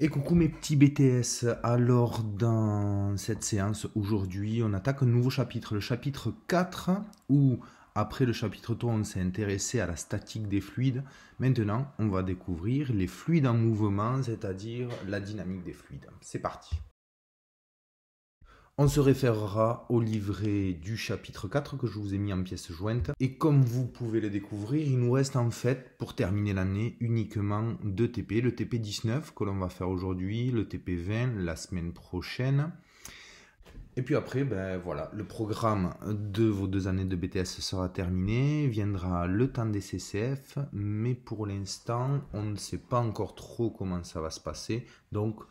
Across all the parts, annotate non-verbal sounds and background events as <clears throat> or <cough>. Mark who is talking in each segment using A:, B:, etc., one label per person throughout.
A: Et coucou mes petits BTS, alors dans cette séance aujourd'hui on attaque un nouveau chapitre, le chapitre 4 où après le chapitre 3 on s'est intéressé à la statique des fluides, maintenant on va découvrir les fluides en mouvement, c'est-à-dire la dynamique des fluides. C'est parti on se référera au livret du chapitre 4 que je vous ai mis en pièce jointe. Et comme vous pouvez le découvrir, il nous reste en fait, pour terminer l'année, uniquement deux TP. Le TP 19 que l'on va faire aujourd'hui, le TP 20 la semaine prochaine. Et puis après, ben voilà, le programme de vos deux années de BTS sera terminé, viendra le temps des CCF, mais pour l'instant, on ne sait pas encore trop comment ça va se passer. Donc,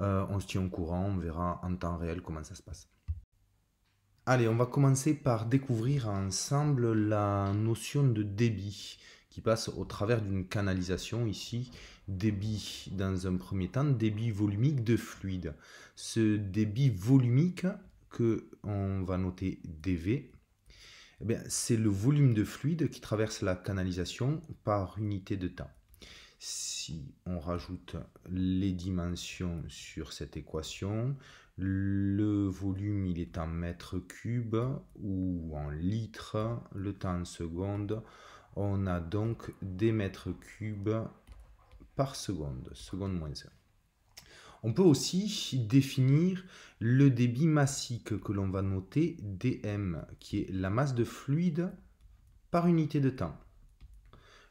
A: euh, on se tient au courant, on verra en temps réel comment ça se passe. Allez, on va commencer par découvrir ensemble la notion de débit qui passe au travers d'une canalisation ici, débit dans un premier temps, débit volumique de fluide. Ce débit volumique que on va noter dV, eh c'est le volume de fluide qui traverse la canalisation par unité de temps si on rajoute les dimensions sur cette équation, le volume il est en mètres cubes ou en litres, le temps en secondes. On a donc des mètres cubes par seconde, seconde moins 1. On peut aussi définir le débit massique que l'on va noter dm, qui est la masse de fluide par unité de temps.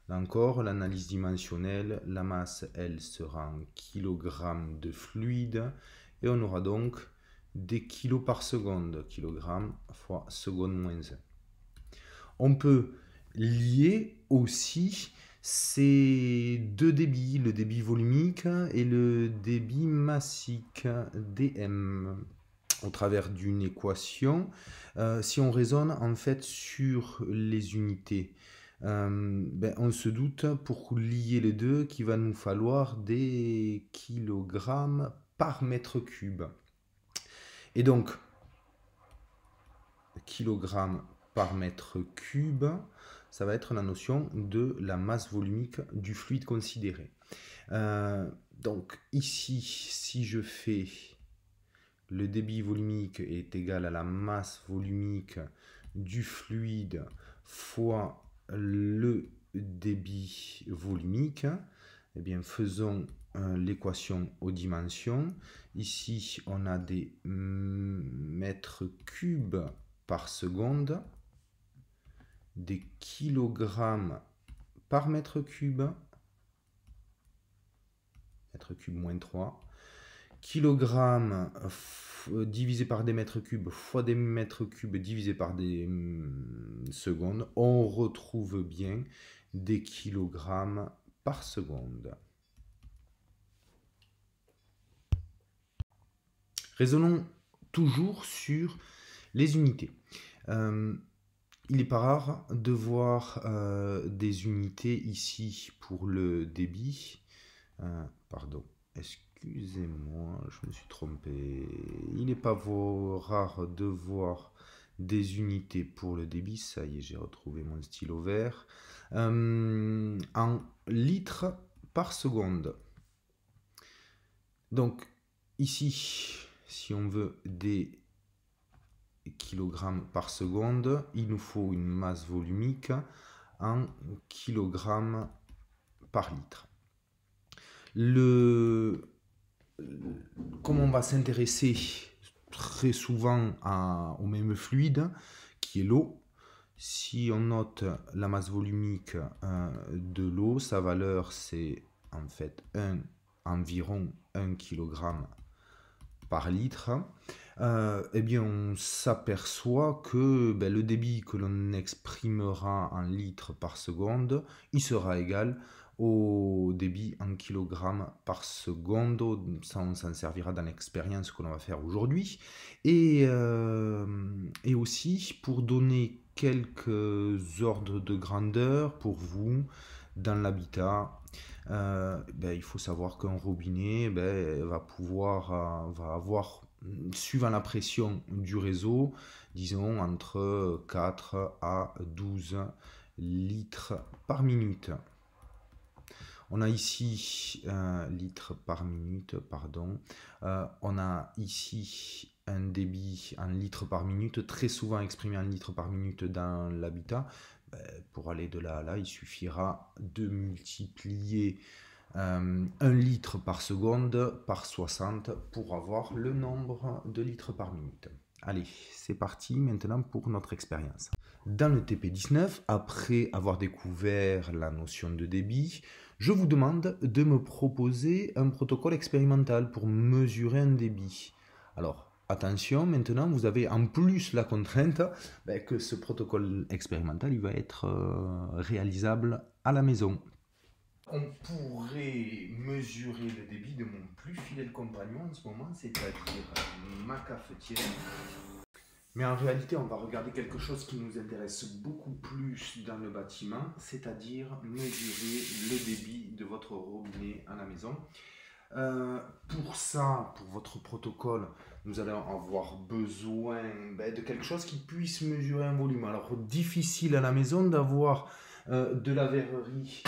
A: Là encore, l'analyse dimensionnelle, la masse, elle sera en kilogrammes de fluide et on aura donc des kilos par seconde, kilogrammes fois seconde moins 1. On peut lier aussi ces deux débits, le débit volumique et le débit massique, dm, au travers d'une équation, euh, si on raisonne en fait sur les unités euh, ben, on se doute hein, pour lier les deux qu'il va nous falloir des kilogrammes par mètre cube. Et donc, kilogrammes par mètre cube, ça va être la notion de la masse volumique du fluide considéré. Euh, donc ici, si je fais le débit volumique est égal à la masse volumique du fluide fois le débit volumique, hein, eh bien, faisons hein, l'équation aux dimensions. Ici, on a des mètres cubes par seconde, des kilogrammes par mètre cube, mètre cube moins 3, kilogrammes euh, divisé par des mètres cubes fois des mètres cubes divisé par des mm, secondes, on retrouve bien des kilogrammes par seconde. Raisonnons toujours sur les unités. Euh, il n'est pas rare de voir euh, des unités ici pour le débit. pardon, Excusez-moi, je me suis trompé. Il n'est pas rare de voir des unités pour le débit. Ça y est, j'ai retrouvé mon stylo vert. Euh, en litres par seconde. Donc ici, si on veut des kilogrammes par seconde, il nous faut une masse volumique en kilogrammes par litre le, comme on va s'intéresser très souvent au même fluide, qui est l'eau, si on note la masse volumique euh, de l'eau, sa valeur c'est en fait environ 1 kg par litre, euh, eh bien on s'aperçoit que ben, le débit que l'on exprimera en litres par seconde, il sera égal au débit en kilogrammes par seconde. Ça, on s'en servira dans l'expérience que l'on va faire aujourd'hui. Et, euh, aussi pour donner quelques ordres de grandeur pour vous dans l'habitat. Euh, ben, il faut savoir qu'un robinet ben, va pouvoir euh, va avoir suivant la pression du réseau, disons entre 4 à 12 litres par minute. On a ici un euh, litre par minute, pardon. Euh, on a ici un débit en litre par minute, très souvent exprimé en litre par minute dans l'habitat. Ben, pour aller de là à là, il suffira de multiplier euh, un litre par seconde par 60 pour avoir le nombre de litres par minute. Allez, c'est parti maintenant pour notre expérience. Dans le TP19, après avoir découvert la notion de débit, je vous demande de me proposer un protocole expérimental pour mesurer un débit. Alors, attention, maintenant, vous avez en plus la contrainte ben, que ce protocole expérimental, va être euh, réalisable à la maison. On pourrait mesurer le débit de mon plus fidèle compagnon en ce moment, c'est-à-dire ma cafetière. Mais en réalité, on va regarder quelque chose qui nous intéresse beaucoup plus dans le bâtiment, c'est-à-dire mesurer le débit de votre robinet à la maison. Euh, pour ça, pour votre protocole, nous allons avoir besoin ben, de quelque chose qui puisse mesurer un volume. Alors, difficile à la maison d'avoir euh, de la verrerie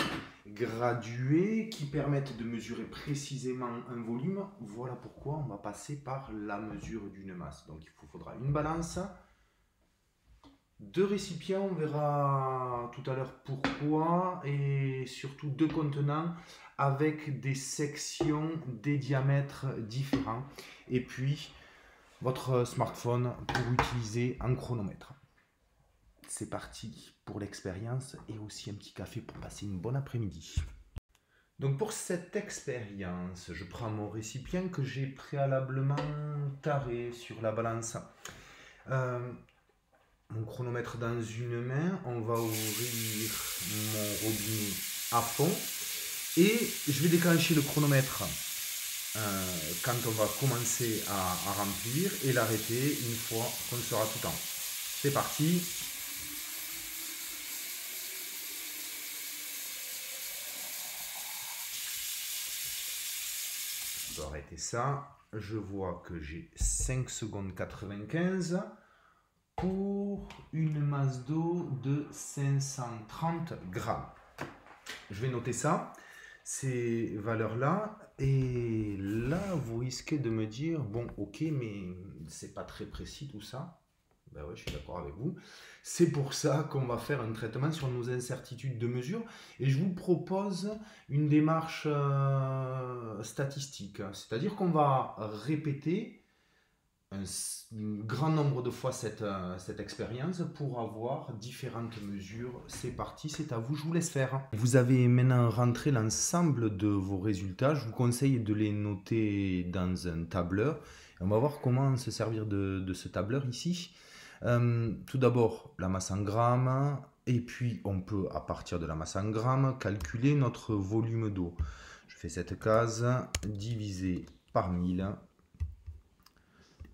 A: gradués qui permettent de mesurer précisément un volume. Voilà pourquoi on va passer par la mesure d'une masse. Donc il vous faudra une balance, deux récipients, on verra tout à l'heure pourquoi, et surtout deux contenants avec des sections, des diamètres différents, et puis votre smartphone pour utiliser un chronomètre c'est parti pour l'expérience et aussi un petit café pour passer une bonne après-midi. Donc pour cette expérience, je prends mon récipient que j'ai préalablement taré sur la balance. Euh, mon chronomètre dans une main, on va ouvrir mon robinet à fond et je vais déclencher le chronomètre euh, quand on va commencer à, à remplir et l'arrêter une fois qu'on sera tout temps. C'est parti, arrêter ça. Je vois que j'ai 5 secondes 95 pour une masse d'eau de 530 grammes. Je vais noter ça, ces valeurs-là. Et là, vous risquez de me dire, bon, ok, mais c'est pas très précis tout ça. Ben je suis d'accord avec vous. C'est pour ça qu'on va faire un traitement sur nos incertitudes de mesure et je vous propose une démarche euh, statistique. C'est-à-dire qu'on va répéter un, grand nombre de fois euh, cette, expérience pour avoir différentes mesures. C'est parti, c'est à vous, je vous laisse faire. Vous avez maintenant rentré l'ensemble de vos résultats. Je vous conseille de les noter dans un tableur. On va voir comment se servir de ce tableur ici. Euh, tout d'abord, la masse en grammes. Et puis, on peut, à partir de la masse en grammes, calculer notre volume d'eau. Je fais cette case divisée par 1000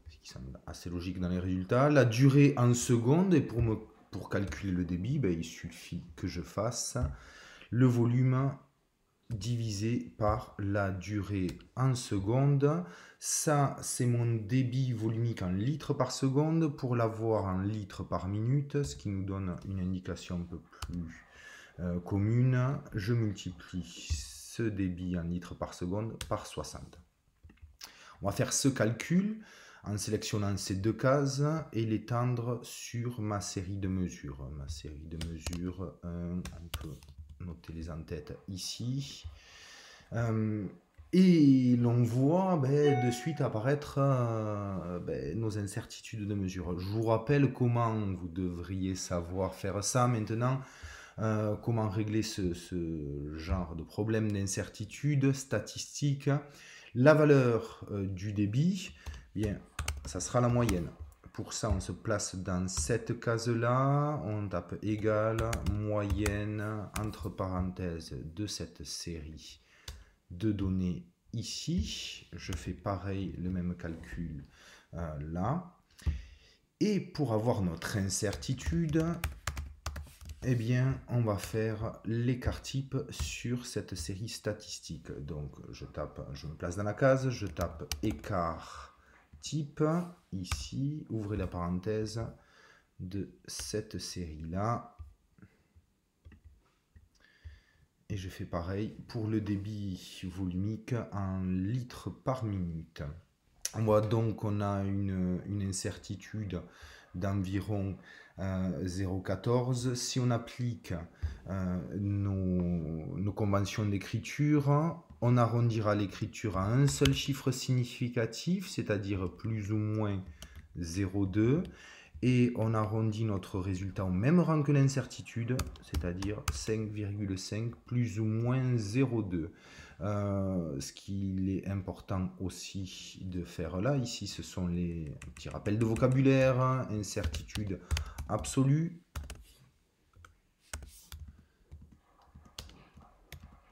A: ce qui semble assez logique dans les résultats. La durée en secondes, et pour, me, pour calculer le débit, ben, il suffit que je fasse le volume divisé par la durée en secondes Ça, c'est mon débit volumique en litres par seconde pour l'avoir en litres par minute, ce qui nous donne une indication un peu plus euh, commune. Je multiplie ce débit en litres par seconde par 60. On va faire ce calcul en sélectionnant ces deux cases et l'étendre sur ma série de mesures. Ma série de mesures, un peu notez-les en tête ici. Euh, et l'on voit ben, de suite apparaître euh, ben, nos incertitudes de mesure. Je vous rappelle comment vous devriez savoir faire ça maintenant. Euh, comment régler ce, genre de problème d'incertitude statistique. La valeur du débit, bien, ça sera la moyenne. Pour ça, on se place dans cette case-là. On tape égale, moyenne, entre parenthèses, de cette série de données ici. Je fais pareil, le même calcul euh, là. Et pour avoir notre incertitude, eh bien, on va faire l'écart type sur cette série statistique. Donc, je tape, je me place dans la case, je tape écart type ici, ouvrez la parenthèse de cette série-là. Et je fais pareil pour le débit volumique en litres par minute. On voit donc qu'on a une, une incertitude d'environ 0,14. Euh, si on applique euh, nos, nos, conventions d'écriture, on arrondira l'écriture à un seul chiffre significatif, c'est-à-dire plus ou moins 0,2, et on arrondit notre résultat au même rang que l'incertitude, c'est-à-dire 5,5 plus ou moins 0,2. Euh, ce qu'il est important aussi de faire là, ici ce sont les petits rappels de vocabulaire, hein, incertitude absolue,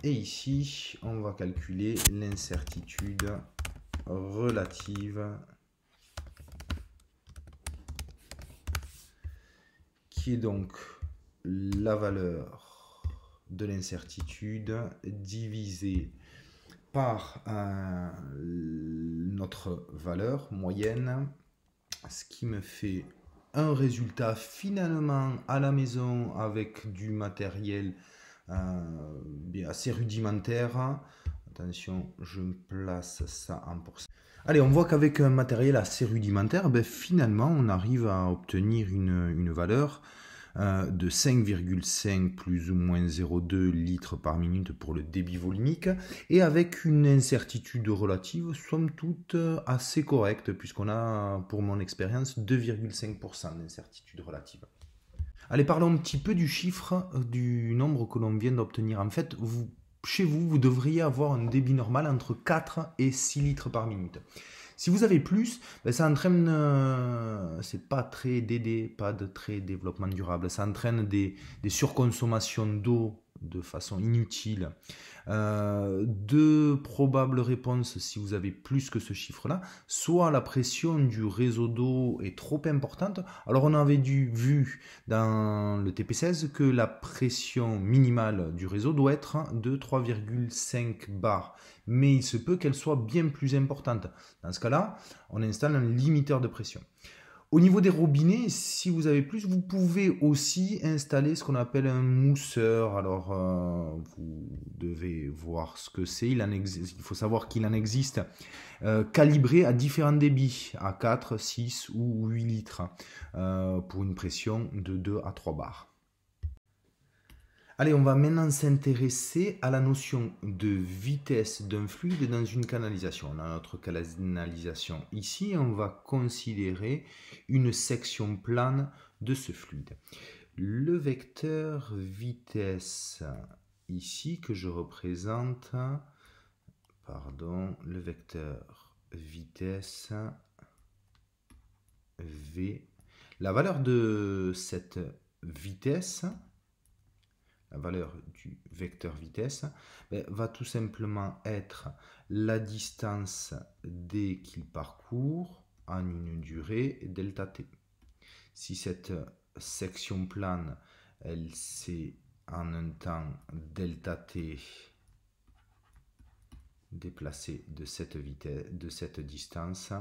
A: Et ici, on va calculer l'incertitude relative qui est donc la valeur de l'incertitude divisée par euh, notre valeur moyenne, ce qui me fait un résultat finalement à la maison avec du matériel euh, assez rudimentaire. Attention, je place ça en pourcentage. Allez, on voit qu'avec un matériel assez rudimentaire, ben, finalement, on arrive à obtenir une, valeur euh, de 5,5 plus ou moins 0,2 litres par minute pour le débit volumique, et avec une incertitude relative, somme toute, euh, assez correcte, puisqu'on a, pour mon expérience, 2,5% d'incertitude relative. Allez, parlons un petit peu du chiffre, euh, du nombre que l'on vient d'obtenir. En fait, chez vous, vous devriez avoir un débit normal entre 4 et 6 litres par minute. Si vous avez plus, ben, ça entraîne, euh, c'est pas très DD, pas de très développement durable, ça entraîne des surconsommations d'eau de façon inutile. Euh, deux probables réponses si vous avez plus que ce chiffre-là. Soit la pression du réseau d'eau est trop importante. Alors on avait dû, vu dans le TP16 que la pression minimale du réseau doit être de 3,5 bars. Mais il se peut qu'elle soit bien plus importante. Dans ce cas-là, on installe un limiteur de pression. Au niveau des robinets, si vous avez plus, vous pouvez aussi installer ce qu'on appelle un mousseur. Alors, euh, vous devez voir ce que c'est. Il, faut savoir qu'il en existe euh, calibré à différents débits, à 4, 6 ou 8 litres, euh, pour une pression de 2 à 3 bars. Allez, on va maintenant s'intéresser à la notion de vitesse d'un fluide dans une canalisation. Dans notre canalisation ici, on va considérer une section plane de ce fluide. Le vecteur vitesse ici que je représente, pardon, le vecteur vitesse V, la valeur de cette vitesse, la valeur du vecteur vitesse, ben, va tout simplement être la distance d qu'il parcourt en une durée delta t. Si cette section plane, elle c'est en un temps delta t déplacé de cette, vitesse, de cette distance,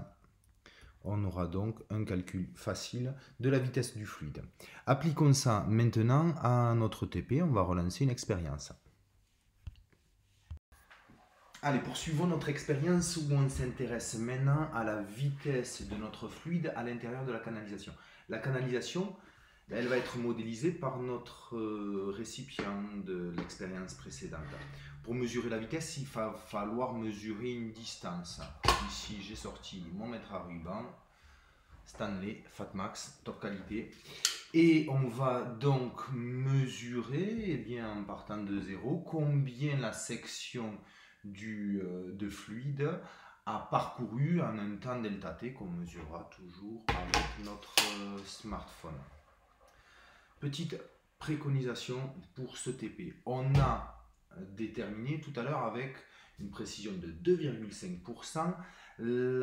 A: on aura donc un calcul facile de la vitesse du fluide. Appliquons ça maintenant à notre TP, on va relancer une expérience. Allez, poursuivons notre expérience où on s'intéresse maintenant à la vitesse de notre fluide à l'intérieur de la canalisation. La canalisation, elle va être modélisée par notre euh, récipient de l'expérience précédente. Pour mesurer la vitesse, il va falloir mesurer une distance. Ici, j'ai sorti mon mètre à ruban, Stanley, Fatmax, top qualité. Et on va donc mesurer, eh bien, en partant de zéro, combien la section du, euh, de fluide a parcouru en un temps delta t qu'on mesurera toujours avec notre euh, smartphone. Petite préconisation pour ce TP. On a euh, déterminé tout à l'heure avec une précision de 2,5% le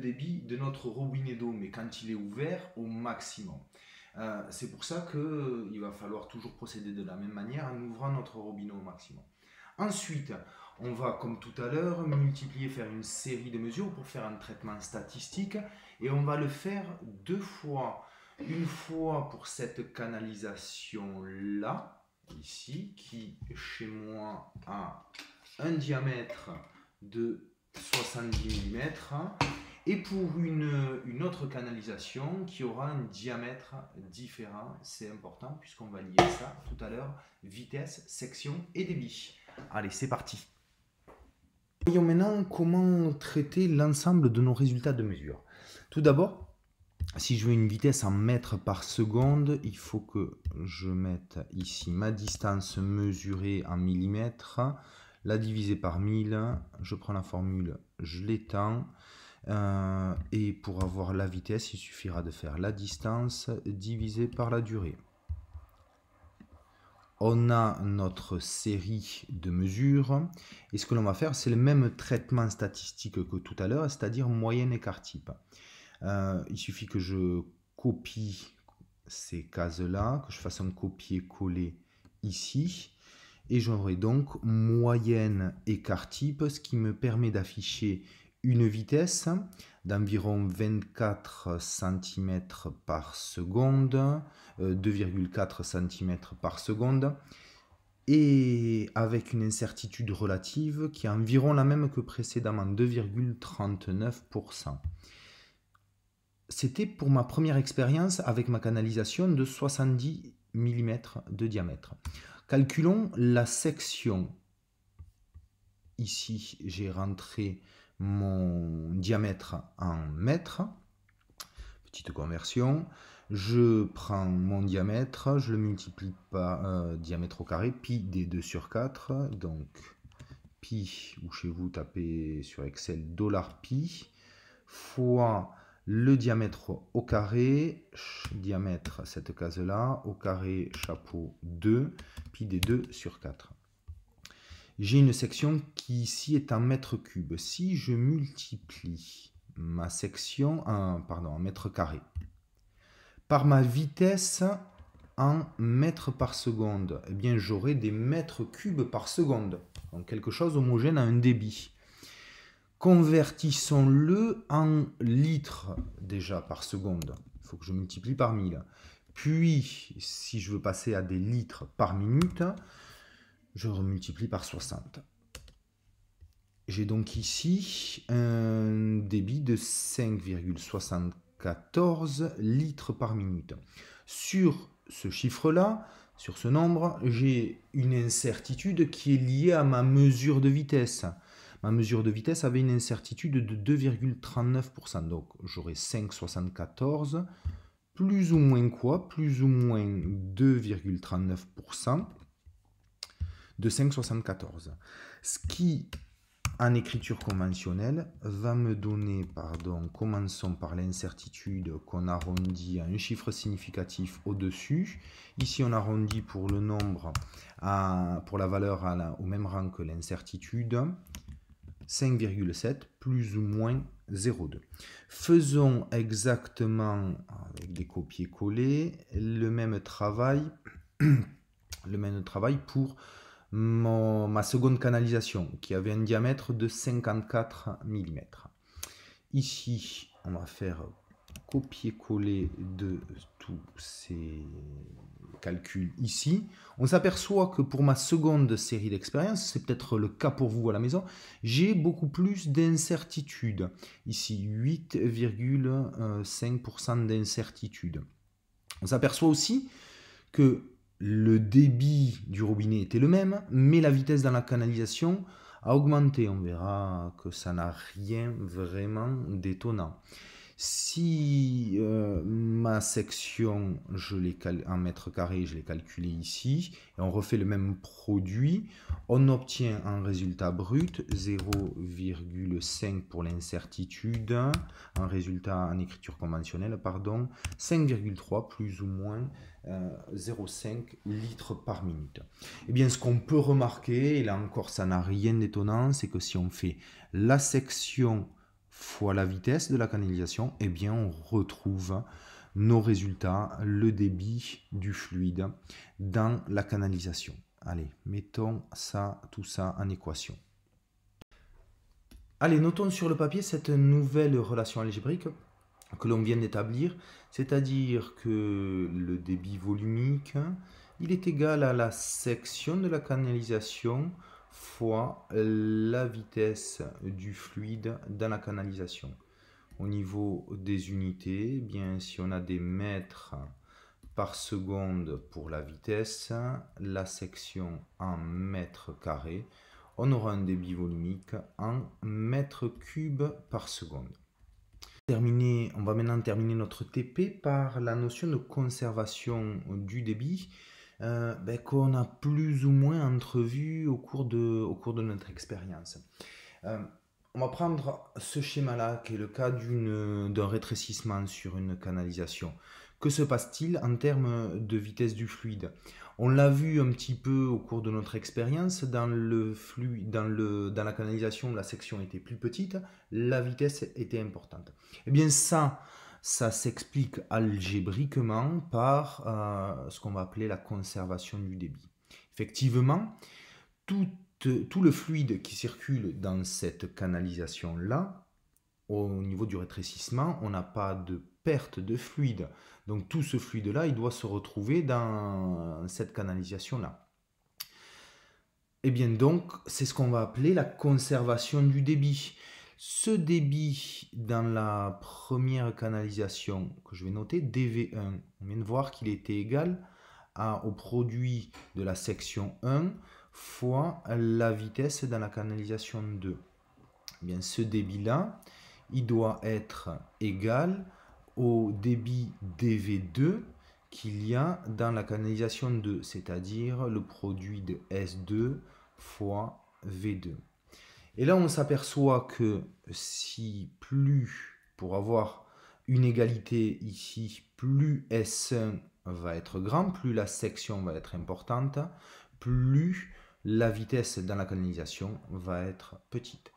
A: débit de notre robinet d'eau, mais quand il est ouvert au maximum. Euh, c'est pour ça qu'il va falloir toujours procéder de la même manière en ouvrant notre robinet au maximum. Ensuite, on va, comme tout à l'heure, multiplier, faire une série de mesures pour faire un traitement statistique et on va le faire deux fois. Une fois pour cette canalisation-là, ici, qui chez moi a un diamètre de 70 mm, et pour une, une, autre canalisation qui aura un diamètre différent. C'est important puisqu'on va lier ça tout à l'heure, vitesse, section et débit. Allez, c'est parti. Voyons maintenant comment traiter l'ensemble de nos résultats de mesure. Tout d'abord, si je veux une vitesse en mètres par seconde, il faut que je mette ici ma distance mesurée en millimètres, la diviser par 1000, je prends la formule, je l'étends, euh, et pour avoir la vitesse, il suffira de faire la distance divisée par la durée. On a notre série de mesures, et ce que l'on va faire, c'est le même traitement statistique que tout à l'heure, c'est-à-dire moyenne écart type. Euh, il suffit que je copie ces cases-là, que je fasse un copier-coller ici. Et j'aurai donc moyenne écart type, ce qui me permet d'afficher une vitesse d'environ 24 cm par seconde, 2,4 euh, cm par seconde, et avec une incertitude relative qui est environ la même que précédemment, 2,39%. C'était pour ma première expérience avec ma canalisation de 70 mm de diamètre. Calculons la section. Ici, j'ai rentré mon diamètre en mètres. Petite conversion. Je prends mon diamètre, je le multiplie par euh, diamètre au carré, pi des 2 sur 4. Donc, pi, ou chez vous, tapez sur Excel, dollar pi, fois le diamètre au carré, diamètre cette case-là, au carré chapeau 2, puis des 2 sur 4. J'ai une section qui ici est en mètre cube. Si je multiplie ma section, en, pardon, en mètre carré, par ma vitesse en mètres par seconde, eh bien j'aurai des mètres cubes par seconde. Donc quelque chose homogène à un débit convertissons-le en litres déjà par seconde. Il faut que je multiplie par 1000. Puis, si je veux passer à des litres par minute, je remultiplie par 60. J'ai donc ici un débit de 5,74 litres par minute. Sur ce chiffre-là, sur ce nombre, j'ai une incertitude qui est liée à ma mesure de vitesse ma mesure de vitesse avait une incertitude de 2,39%. Donc j'aurais 5,74, plus ou moins quoi Plus ou moins 2,39% de 5,74. Ce qui, en écriture conventionnelle, va me donner, pardon, commençons par l'incertitude qu'on arrondit à un chiffre significatif au-dessus. Ici, on arrondit pour le nombre, à, pour la valeur à au même rang que l'incertitude. 5,7 plus ou moins 0,2. Faisons exactement, avec des copier-coller, le même travail, <clears throat> le même travail pour ma seconde canalisation qui avait un diamètre de 54 mm. Ici, on va faire copier-coller de tous ces calculs ici, on s'aperçoit que pour ma seconde série d'expériences, c'est peut-être le cas pour vous à la maison, j'ai beaucoup plus d'incertitudes. Ici, 8,5% d'incertitude. On s'aperçoit aussi que le débit du robinet était le même, mais la vitesse dans la canalisation a augmenté. On verra que ça n'a rien vraiment d'étonnant. Si euh, ma section, je l'ai en mètre carré, je l'ai calculée ici, et on refait le même produit, on obtient un résultat brut, 0,5 pour l'incertitude, un résultat en écriture conventionnelle, pardon, 5,3 plus ou moins 0,5 euh, litres par minute. Eh bien ce qu'on peut remarquer, et là encore ça n'a rien d'étonnant, c'est que si on fait la section fois la vitesse de la canalisation, eh bien on retrouve nos résultats, le débit du fluide dans la canalisation. Allez, mettons ça, tout ça en équation. Allez, notons sur le papier cette nouvelle relation algébrique que l'on vient d'établir, c'est-à-dire que le débit volumique, il est égal à la section de la canalisation fois la vitesse du fluide dans la canalisation. Au niveau des unités, eh bien si on a des mètres par seconde pour la vitesse, la section en mètres carrés, on aura un débit volumique en mètres cubes par seconde. Terminé, on va maintenant terminer notre TP par la notion de conservation du débit. Euh, ben, qu'on a plus ou moins entrevu au cours de, notre expérience. Euh, on va prendre ce schéma-là, qui est le cas d'un rétrécissement sur une canalisation. Que se passe-t-il en termes de vitesse du fluide On l'a vu un petit peu au cours de notre expérience, dans, dans, dans la canalisation, la section était plus petite, la vitesse était importante. Eh bien ça, ça s'explique algébriquement par euh, ce qu'on va appeler la conservation du débit. Effectivement, tout, tout le fluide qui circule dans cette canalisation-là, au niveau du rétrécissement, on n'a pas de perte de fluide. Donc tout ce fluide-là, il doit se retrouver dans cette canalisation-là. Et eh bien donc, c'est ce qu'on va appeler la conservation du débit. Ce débit dans la première canalisation que je vais noter, DV1, on vient de voir qu'il était égal au produit de la section 1 fois la vitesse dans la canalisation 2. Eh bien, ce débit-là, il doit être égal au débit DV2 qu'il y a dans la canalisation 2, c'est-à-dire le produit de S2 fois V2. Et là, on s'aperçoit que si plus, pour avoir une égalité ici, plus S1 va être grand, plus la section va être importante, plus la vitesse dans la canalisation va être petite.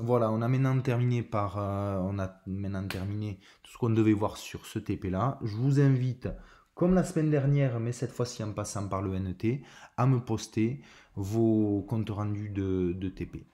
A: Voilà, on a maintenant terminé par euh, on maintenant terminé tout ce qu'on devait voir sur ce TP là. Je vous invite comme la semaine dernière, mais cette fois-ci en passant par le NET, à me poster vos comptes rendus de TP.